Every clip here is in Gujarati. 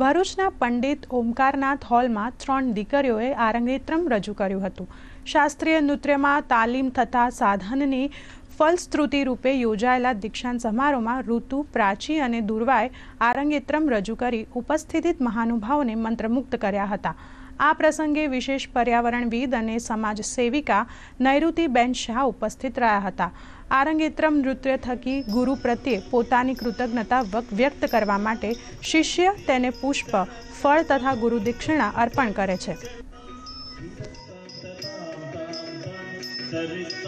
ભરૂચના પંડિત ઓમકારનાથ હોલમાં ત્રણ દીકરીઓએ આરંગેત્રમ રજૂ કર્યું હતું શાસ્ત્રીય નૃત્યમાં તાલીમ થતા સાધનની ફલશ્રુતિ રૂપે યોજાયેલા દીક્ષાંત સમારોહમાં ઋતુ પ્રાચી અને દુર્વાએ આરંગેત્રમ રજૂ કરી ઉપસ્થિત મહાનુભાવોને મંત્રમુગ્ધ કર્યા હતા આ પ્રસંગે વિશેષ પર્યાવરણવિદ અને સમાજ સેવિકા નૈઋતિબેન શાહ ઉપસ્થિત રહ્યા હતા આરંગેત્રમ નૃત્ય થકી ગુરુ પ્રત્યે પોતાની કૃતજ્ઞતા વ્યક્ત કરવા માટે શિષ્ય તેને પુષ્પ ફળ તથા ગુરુ દીક્ષિણા અર્પણ કરે છે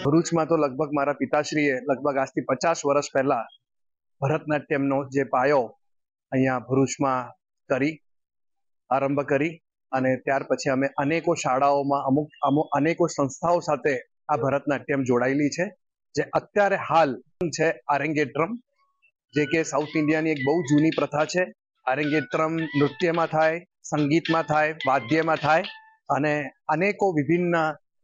ભરૂચમાં તો લગભગ મારા પિતાશ્રીએ લગભગ આજથી પચાસ વર્ષ પહેલા ભરતનાટ્યમનો જે પાયો અહીંયા ભરૂચમાં કરી આરંભ કરી અને ત્યાર પછી અમે અનેકો શાળાઓમાં અમુક અમુક અનેકો સંસ્થાઓ સાથે આ ભરતનાટ્યમ જોડાયેલી છે જે અત્યારે હાલ છે આરેંગેટ્રમ જે કે સાઉથ ઇન્ડિયાની એક બહુ જૂની પ્રથા છે આરેંગેટ્રમ નૃત્યમાં થાય સંગીતમાં થાય વાદ્યમાં થાય અને અનેકો વિભિન્ન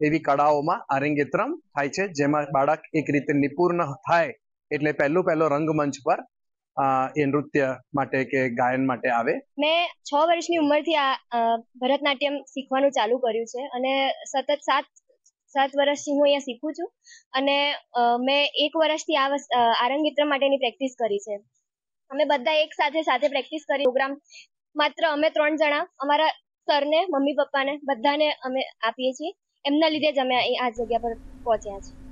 એવી કળાઓમાં આરેંગેત્રમ થાય છે જેમાં બાળક એક રીતે નિપુર્ણ થાય એટલે પહેલું પહેલો રંગમંચ પર એ નૃત્ય માટે કે ગાયન માટે આવે મેં છ વર્ષની ઉંમરથી આ ભરતનાટ્યમ શીખવાનું ચાલુ કર્યું છે અને સતત સાત સાત વર્ષથી હું અહીંયા શીખું છું અને મેં એક વર્ષથી આ આરંગિત્ર માટેની પ્રેક્ટિસ કરી છે અમે બધા એક સાથે સાથે પ્રેક્ટિસ કરી પ્રોગ્રામ માત્ર અમે ત્રણ જણા અમારા સરને મમ્મી પપ્પાને બધાને અમે આપીએ છીએ એમના લીધે જ અમે આ જગ્યા પર પહોંચ્યા છીએ